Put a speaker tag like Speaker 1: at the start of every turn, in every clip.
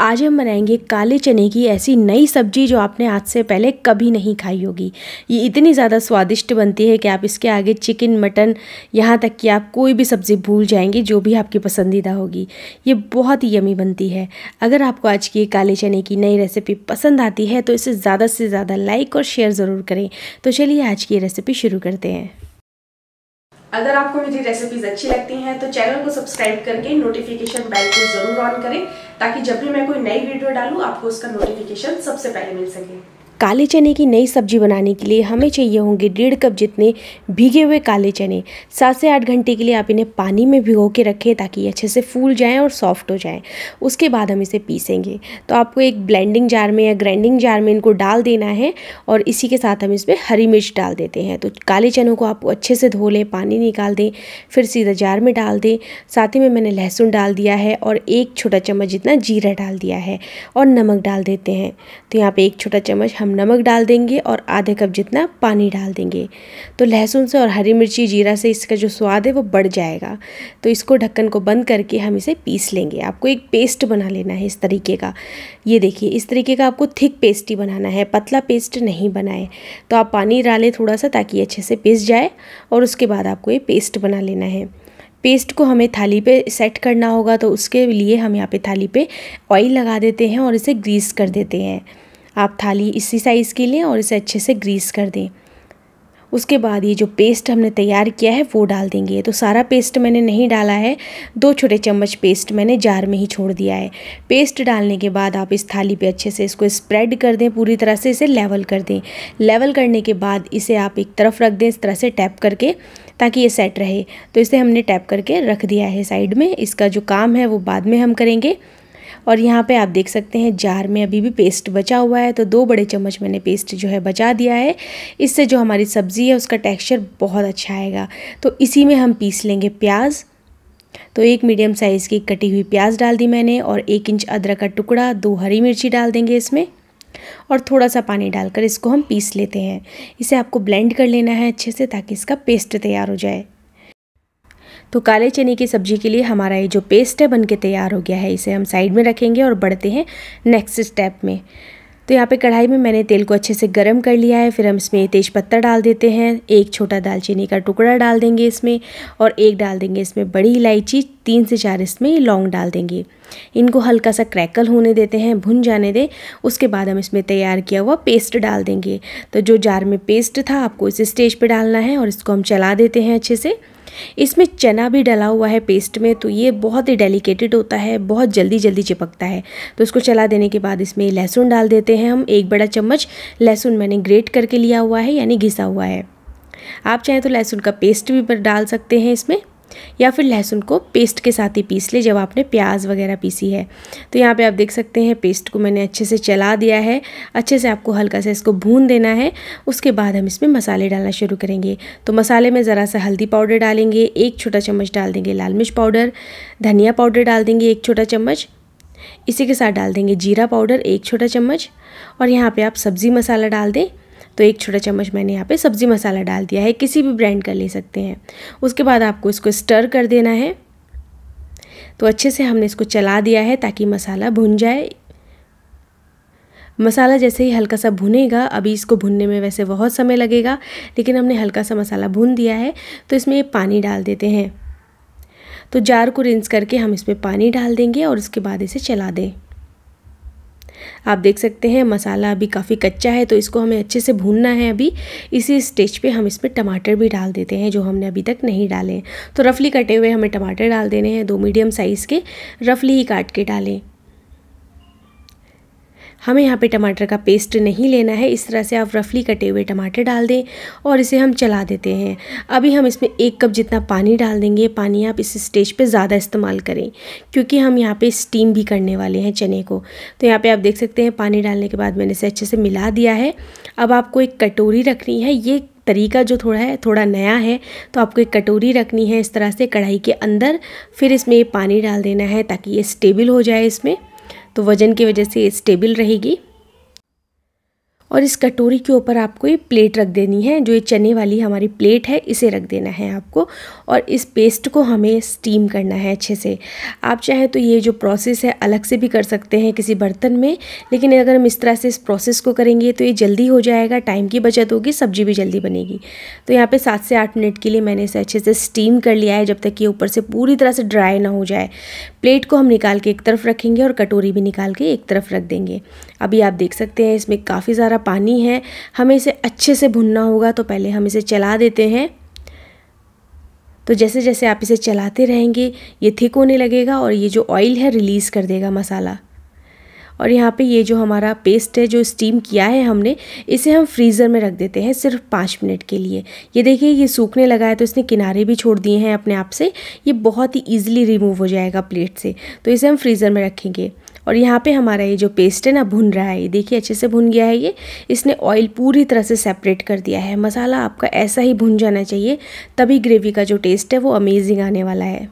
Speaker 1: आज हम बनाएंगे काले चने की ऐसी नई सब्जी जो आपने आज से पहले कभी नहीं खाई होगी ये इतनी ज़्यादा स्वादिष्ट बनती है कि आप इसके आगे चिकन मटन यहाँ तक कि आप कोई भी सब्ज़ी भूल जाएंगे जो भी आपकी पसंदीदा होगी ये बहुत ही यमी बनती है अगर आपको आज की काले चने की नई रेसिपी पसंद आती है तो इसे ज़्यादा से ज़्यादा लाइक और शेयर ज़रूर करें तो चलिए आज की रेसिपी शुरू करते हैं अगर आपको मेरी रेसिपीज अच्छी लगती हैं तो चैनल को सब्सक्राइब करके नोटिफिकेशन बेल को जरूर ऑन करें ताकि जब भी मैं कोई नई वीडियो डालूं आपको उसका नोटिफिकेशन सबसे पहले मिल सके काले चने की नई सब्जी बनाने के लिए हमें चाहिए होंगे डेढ़ कप जितने भीगे हुए काले चने सात से आठ घंटे के लिए आप इन्हें पानी में भिगो के रखें ताकि अच्छे से फूल जाएँ और सॉफ्ट हो जाएँ उसके बाद हम इसे पीसेंगे तो आपको एक ब्लेंडिंग जार में या ग्राइंडिंग जार में इनको डाल देना है और इसी के साथ हम इसमें हरी मिर्च डाल देते हैं तो काले चनों को आप अच्छे से धो लें पानी निकाल दें फिर सीधा जार में डाल दें साथ ही में मैंने लहसुन डाल दिया है और एक छोटा चम्मच जितना जीरा डाल दिया है और नमक डाल देते हैं तो यहाँ पे एक छोटा चम्मच हम हम नमक डाल देंगे और आधे कप जितना पानी डाल देंगे तो लहसुन से और हरी मिर्ची जीरा से इसका जो स्वाद है वो बढ़ जाएगा तो इसको ढक्कन को बंद करके हम इसे पीस लेंगे आपको एक पेस्ट बना लेना है इस तरीके का ये देखिए इस तरीके का आपको थिक पेस्ट ही बनाना है पतला पेस्ट नहीं बनाए तो आप पानी डालें थोड़ा सा ताकि अच्छे से पिस जाए और उसके बाद आपको ये पेस्ट बना लेना है पेस्ट को हमें थाली पे सेट करना होगा तो उसके लिए हम यहाँ पे थाली पे ऑयल लगा देते हैं और इसे ग्रीस कर देते हैं आप थाली इसी साइज़ की लें और इसे अच्छे से ग्रीस कर दें उसके बाद ये जो पेस्ट हमने तैयार किया है वो डाल देंगे तो सारा पेस्ट मैंने नहीं डाला है दो छोटे चम्मच पेस्ट मैंने जार में ही छोड़ दिया है पेस्ट डालने के बाद आप इस थाली पे अच्छे से इसको स्प्रेड कर दें पूरी तरह से इसे लेवल कर दें लेवल करने के बाद इसे आप एक तरफ रख दें इस तरह से टैप करके ताकि ये सेट रहे तो इसे हमने टैप करके रख दिया है साइड में इसका जो काम है वो बाद में हम करेंगे और यहाँ पे आप देख सकते हैं जार में अभी भी पेस्ट बचा हुआ है तो दो बड़े चम्मच मैंने पेस्ट जो है बचा दिया है इससे जो हमारी सब्ज़ी है उसका टेक्स्चर बहुत अच्छा आएगा तो इसी में हम पीस लेंगे प्याज़ तो एक मीडियम साइज़ की कटी हुई प्याज डाल दी मैंने और एक इंच अदरक का टुकड़ा दो हरी मिर्ची डाल देंगे इसमें और थोड़ा सा पानी डालकर इसको हम पीस लेते हैं इसे आपको ब्लेंड कर लेना है अच्छे से ताकि इसका पेस्ट तैयार हो जाए तो काले चने की सब्ज़ी के लिए हमारा ये जो पेस्ट है बन के तैयार हो गया है इसे हम साइड में रखेंगे और बढ़ते हैं नेक्स्ट स्टेप में तो यहाँ पे कढ़ाई में मैंने तेल को अच्छे से गर्म कर लिया है फिर हम इसमें तेज पत्ता डाल देते हैं एक छोटा दालचीनी का टुकड़ा डाल देंगे इसमें और एक डाल देंगे इसमें बड़ी इलायची तीन से चार इसमें लौंग डाल देंगे इनको हल्का सा क्रैकल होने देते हैं भुन जाने दें उसके बाद हम इसमें तैयार किया हुआ पेस्ट डाल देंगे तो जो जार में पेस्ट था आपको इस स्टेज पर डालना है और इसको हम चला देते हैं अच्छे से इसमें चना भी डला हुआ है पेस्ट में तो ये बहुत ही डेलिकेटेड होता है बहुत जल्दी जल्दी चिपकता है तो इसको चला देने के बाद इसमें लहसुन डाल देते हैं हम एक बड़ा चम्मच लहसुन मैंने ग्रेट करके लिया हुआ है यानी घिसा हुआ है आप चाहें तो लहसुन का पेस्ट भी डाल सकते हैं इसमें या फिर लहसुन को पेस्ट के साथ ही पीस ले जब आपने प्याज वगैरह पीसी है तो यहाँ पे आप देख सकते हैं पेस्ट को मैंने अच्छे से चला दिया है अच्छे से आपको हल्का सा इसको भून देना है उसके बाद हम इसमें मसाले डालना शुरू करेंगे तो मसाले में ज़रा सा हल्दी पाउडर डालेंगे एक छोटा चम्मच डाल देंगे लाल मिर्च पाउडर धनिया पाउडर डाल देंगे एक छोटा चम्मच इसी के साथ डाल देंगे जीरा पाउडर एक छोटा चम्मच और यहाँ पर आप सब्ज़ी मसाला डाल दें तो एक छोटा चम्मच मैंने यहाँ पे सब्ज़ी मसाला डाल दिया है किसी भी ब्रांड का ले सकते हैं उसके बाद आपको इसको स्टर कर देना है तो अच्छे से हमने इसको चला दिया है ताकि मसाला भुन जाए मसाला जैसे ही हल्का सा भुनेगा अभी इसको भुनने में वैसे बहुत समय लगेगा लेकिन हमने हल्का सा मसाला भून दिया है तो इसमें पानी डाल देते हैं तो जार को रिंस करके हम इसमें पानी डाल देंगे और उसके बाद इसे चला दें आप देख सकते हैं मसाला अभी काफ़ी कच्चा है तो इसको हमें अच्छे से भूनना है अभी इसी स्टेज पे हम इसमें टमाटर भी डाल देते हैं जो हमने अभी तक नहीं डाले तो रफली कटे हुए हमें टमाटर डाल देने हैं दो मीडियम साइज़ के रफली ही काट के डालें हमें यहाँ पे टमाटर का पेस्ट नहीं लेना है इस तरह से आप रफली कटे हुए टमाटर डाल दें और इसे हम चला देते हैं अभी हम इसमें एक कप जितना पानी डाल देंगे पानी आप इस स्टेज पे ज़्यादा इस्तेमाल करें क्योंकि हम यहाँ पे स्टीम भी करने वाले हैं चने को तो यहाँ पे आप देख सकते हैं पानी डालने के बाद मैंने इसे अच्छे से मिला दिया है अब आपको एक कटोरी रखनी है ये तरीका जो थोड़ा है थोड़ा नया है तो आपको एक कटोरी रखनी है इस तरह से कढ़ाई के अंदर फिर इसमें पानी डाल देना है ताकि ये स्टेबल हो जाए इसमें तो वज़न की वजह से स्टेबल रहेगी और इस कटोरी के ऊपर आपको ये प्लेट रख देनी है जो ये चने वाली हमारी प्लेट है इसे रख देना है आपको और इस पेस्ट को हमें स्टीम करना है अच्छे से आप चाहे तो ये जो प्रोसेस है अलग से भी कर सकते हैं किसी बर्तन में लेकिन अगर हम इस तरह से इस प्रोसेस को करेंगे तो ये जल्दी हो जाएगा टाइम की बचत होगी सब्जी भी जल्दी बनेगी तो यहाँ पर सात से आठ मिनट के लिए मैंने इसे अच्छे से स्टीम कर लिया है जब तक ये ऊपर से पूरी तरह से ड्राई ना हो जाए प्लेट को हम निकाल के एक तरफ रखेंगे और कटोरी भी निकाल के एक तरफ रख देंगे अभी आप देख सकते हैं इसमें काफ़ी सारा पानी है हमें इसे अच्छे से भुनना होगा तो पहले हम इसे चला देते हैं तो जैसे जैसे आप इसे चलाते रहेंगे ये थिक होने लगेगा और ये जो ऑयल है रिलीज़ कर देगा मसाला और यहाँ पे ये जो हमारा पेस्ट है जो स्टीम किया है हमने इसे हम फ्रीज़र में रख देते हैं सिर्फ पाँच मिनट के लिए ये देखिए ये सूखने लगा है तो इसने किनारे भी छोड़ दिए हैं अपने आप से ये बहुत ही ईजिली रिमूव हो जाएगा प्लेट से तो इसे हम फ्रीज़र में रखेंगे और यहाँ पे हमारा ये जो पेस्ट है ना भुन रहा है ये देखिए अच्छे से भुन गया है ये इसने ऑयल पूरी तरह से सेपरेट कर दिया है मसाला आपका ऐसा ही भुन जाना चाहिए तभी ग्रेवी का जो टेस्ट है वो अमेजिंग आने वाला है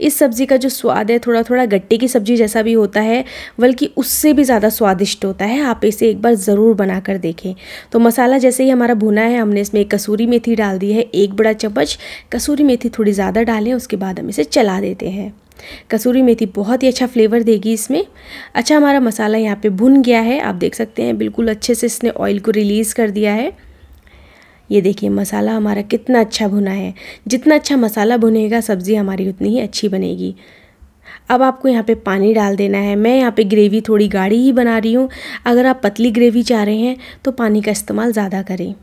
Speaker 1: इस सब्ज़ी का जो स्वाद है थोड़ा थोड़ा गट्टे की सब्ज़ी जैसा भी होता है बल्कि उससे भी ज़्यादा स्वादिष्ट होता है आप इसे एक बार ज़रूर बना कर देखें तो मसाला जैसे ही हमारा भुना है हमने इसमें कसूरी मेथी डाल दी है एक बड़ा चम्मच कसूरी मेथी थोड़ी ज़्यादा डालें उसके बाद हम इसे चला देते हैं कसूरी मेथी बहुत ही अच्छा फ्लेवर देगी इसमें अच्छा हमारा मसाला यहाँ पे भुन गया है आप देख सकते हैं बिल्कुल अच्छे से इसने ऑयल को रिलीज़ कर दिया है ये देखिए मसाला हमारा कितना अच्छा भुना है जितना अच्छा मसाला भुनेगा सब्ज़ी हमारी उतनी ही अच्छी बनेगी अब आपको यहाँ पे पानी डाल देना है मैं यहाँ पे ग्रेवी थोड़ी गाढ़ी ही बना रही हूँ अगर आप पतली ग्रेवी चाह रहे हैं तो पानी का इस्तेमाल ज़्यादा करें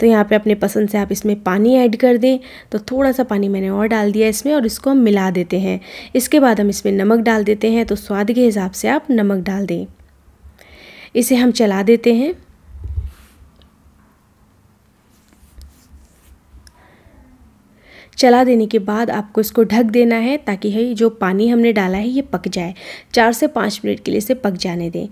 Speaker 1: तो यहाँ पे अपने पसंद से आप इसमें पानी ऐड कर दें तो थोड़ा सा पानी मैंने और डाल दिया इसमें और इसको हम मिला देते हैं इसके बाद हम इसमें नमक डाल देते हैं तो स्वाद के हिसाब से आप नमक डाल दें इसे हम चला देते हैं चला देने के बाद आपको इसको ढक देना है ताकि है जो पानी हमने डाला है ये पक जाए चार से पाँच मिनट के लिए इसे पक जाने दें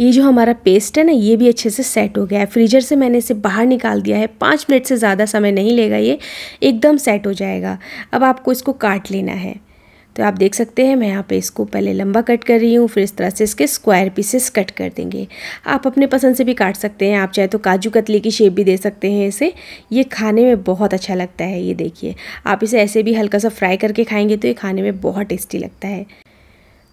Speaker 1: ये जो हमारा पेस्ट है ना ये भी अच्छे से सेट हो गया है फ्रीजर से मैंने इसे बाहर निकाल दिया है पाँच मिनट से ज़्यादा समय नहीं लेगा ये एकदम सेट हो जाएगा अब आपको इसको काट लेना है तो आप देख सकते हैं मैं यहाँ पे इसको पहले लंबा कट कर रही हूँ फिर इस तरह से इसके स्क्वायर पीसेस कट कर देंगे आप अपने पसंद से भी काट सकते हैं आप चाहे तो काजू कतली की शेप भी दे सकते हैं इसे ये खाने में बहुत अच्छा लगता है ये देखिए आप इसे ऐसे भी हल्का सा फ्राई करके खाएँगे तो ये खाने में बहुत टेस्टी लगता है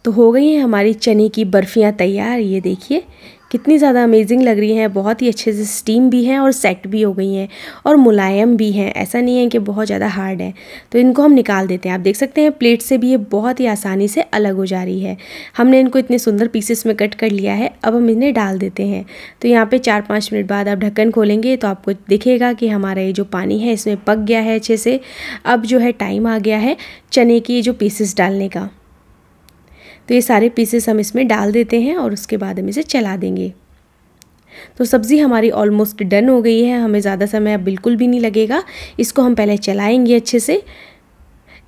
Speaker 1: तो हो गई है हमारी चने की बर्फ़ियाँ तैयार ये देखिए कितनी ज़्यादा अमेजिंग लग रही हैं बहुत ही अच्छे से स्टीम भी हैं और सेट भी हो गई हैं और मुलायम भी हैं ऐसा नहीं है कि बहुत ज़्यादा हार्ड है तो इनको हम निकाल देते हैं आप देख सकते हैं प्लेट से भी ये बहुत ही आसानी से अलग हो जा रही है हमने इनको इतने सुंदर पीसेस में कट कर लिया है अब हम इन्हें डाल देते हैं तो यहाँ पर चार पाँच मिनट बाद आप ढक्कन खोलेंगे तो आपको दिखेगा कि हमारा ये जो पानी है इसमें पक गया है अच्छे से अब जो है टाइम आ गया है चने के जो पीसेस डालने का तो ये सारे पीसेस हम इसमें डाल देते हैं और उसके बाद हम इसे चला देंगे तो सब्ज़ी हमारी ऑलमोस्ट डन हो गई है हमें ज़्यादा समय बिल्कुल भी नहीं लगेगा इसको हम पहले चलाएंगे अच्छे से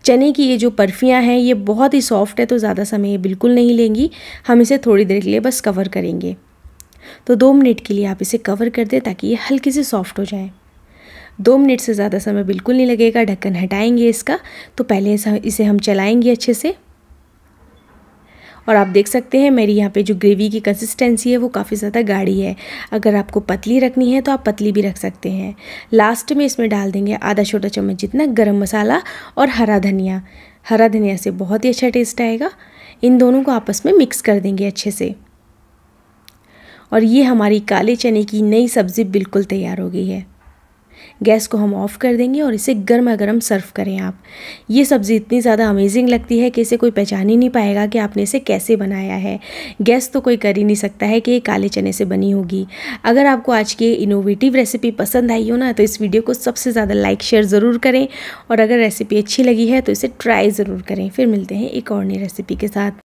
Speaker 1: चने की ये जो बर्फियाँ हैं ये बहुत ही सॉफ्ट है तो ज़्यादा समय ये बिल्कुल नहीं लेंगी हम इसे थोड़ी देर के लिए बस कवर करेंगे तो दो मिनट के लिए आप इसे कवर कर दें ताकि ये हल्के से सॉफ्ट हो जाए दो मिनट से ज़्यादा समय बिल्कुल नहीं लगेगा ढक्कन हटाएंगे इसका तो पहले इसे हम चलाएंगे अच्छे से और आप देख सकते हैं मेरी यहाँ पे जो ग्रेवी की कंसिस्टेंसी है वो काफ़ी ज़्यादा गाढ़ी है अगर आपको पतली रखनी है तो आप पतली भी रख सकते हैं लास्ट में इसमें डाल देंगे आधा छोटा चम्मच जितना गर्म मसाला और हरा धनिया हरा धनिया से बहुत ही अच्छा टेस्ट आएगा इन दोनों को आपस में मिक्स कर देंगे अच्छे से और ये हमारी काले चने की नई सब्ज़ी बिल्कुल तैयार हो गई है गैस को हम ऑफ़ कर देंगे और इसे गर्मा गर्म सर्व करें आप ये सब्ज़ी इतनी ज़्यादा अमेजिंग लगती है कि इसे कोई पहचान ही नहीं पाएगा कि आपने इसे कैसे बनाया है गैस तो कोई कर ही नहीं सकता है कि ये काले चने से बनी होगी अगर आपको आज की इनोवेटिव रेसिपी पसंद आई हो ना तो इस वीडियो को सबसे ज़्यादा लाइक शेयर ज़रूर करें और अगर रेसिपी अच्छी लगी है तो इसे ट्राई ज़रूर करें फिर मिलते हैं एक और नई रेसिपी के साथ